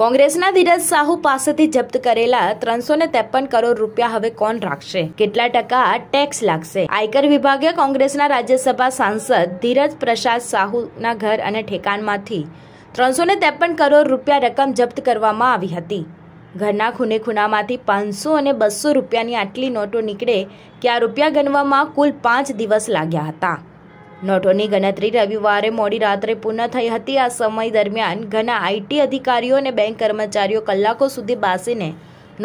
કોંગ્રેસના ધીરજ સાહુ પાસેથી જપ્ત કરેલા ત્રણસો ને ત્રેપન કરોડ રૂપિયા હવે કોણ રાખશે કેટલા ટકા ટેક્સ લાગશે આયકર વિભાગે કોંગ્રેસના રાજ્યસભા સાંસદ ધીરજ પ્રસાદ સાહુના ઘર અને ઠેકાણમાંથી ત્રણસો ને ત્રેપન કરોડ રૂપિયા રકમ જપ્ત કરવામાં આવી હતી ઘરના ખૂને ખૂનામાંથી પાંચસો અને બસો રૂપિયાની આટલી નોટો નીકળે કે આ રૂપિયા ગણવામાં કુલ પાંચ દિવસ લાગ્યા હતા નોટોની ગણતરી રવિવારે મોડી રાત્રે પૂર્ણ થઈ હતી આ સમય દરમિયાન ઘણા આઈટી અધિકારીઓ અને બેંક કર્મચારીઓ કલાકો સુધી બાસીને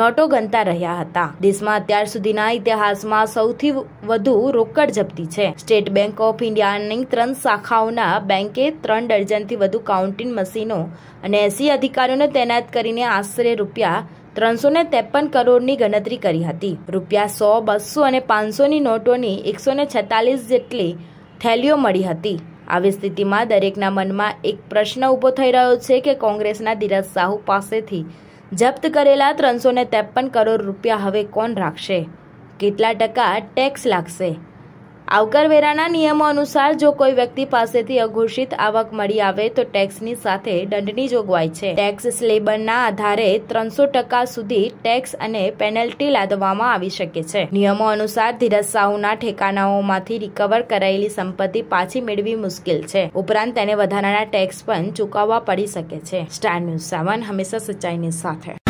નોટો ગણતા રહ્યા હતા દેશમાં અત્યાર સુધીના ઇતિહાસમાં સૌથી વધુ રોકડ જપ્તી છે સ્ટેટ બેંક ઓફ ઇન્ડિયાની ત્રણ શાખાઓના બેંકે ત્રણ ડર્જનથી વધુ કાઉન્ટિંગ મશીનો અને એસી અધિકારીઓને તૈનાત કરીને આશરે રૂપિયા ત્રણસો ને ત્રેપન કરોડની ગણતરી કરી હતી રૂપિયા સો બસો અને પાંચસોની નોટોની એકસો ને છેતાલીસ જેટલી થેલીઓ મળી હતી આવી સ્થિતિમાં દરેકના મનમાં એક પ્રશ્ન ઊભો થઈ રહ્યો છે કે કોંગ્રેસના ધીરજ સાહુ પાસેથી જપ્ત કરેલા ત્રણસો ને ત્રેપન કરોડ રૂપિયા હવે કોણ રાખશે કેટલા ટકા ટેક્સ લાગશે આવકારવેરાના નિયમો અનુસાર જો કોઈ વ્યક્તિ પાસેથી અઘોષિત આવક મળી આવે તો ટેક્સની સાથે દંડની જોગવાઈ છે ટેક્સ સ્લેબરના આધારે ત્રણસો ટકા સુધી ટેક્સ અને પેનલ્ટી લાદવામાં આવી શકે છે નિયમો અનુસાર ધીરજ સાહુના ઠેકાણાઓમાંથી રિકવર કરાયેલી સંપત્તિ પાછી મેળવી મુશ્કેલ છે ઉપરાંત તેને વધારાના ટેક્સ પણ ચૂકવવા પડી શકે છે સ્ટાર ન્યૂઝ સેવન હંમેશા સચ્ચાઈની સાથે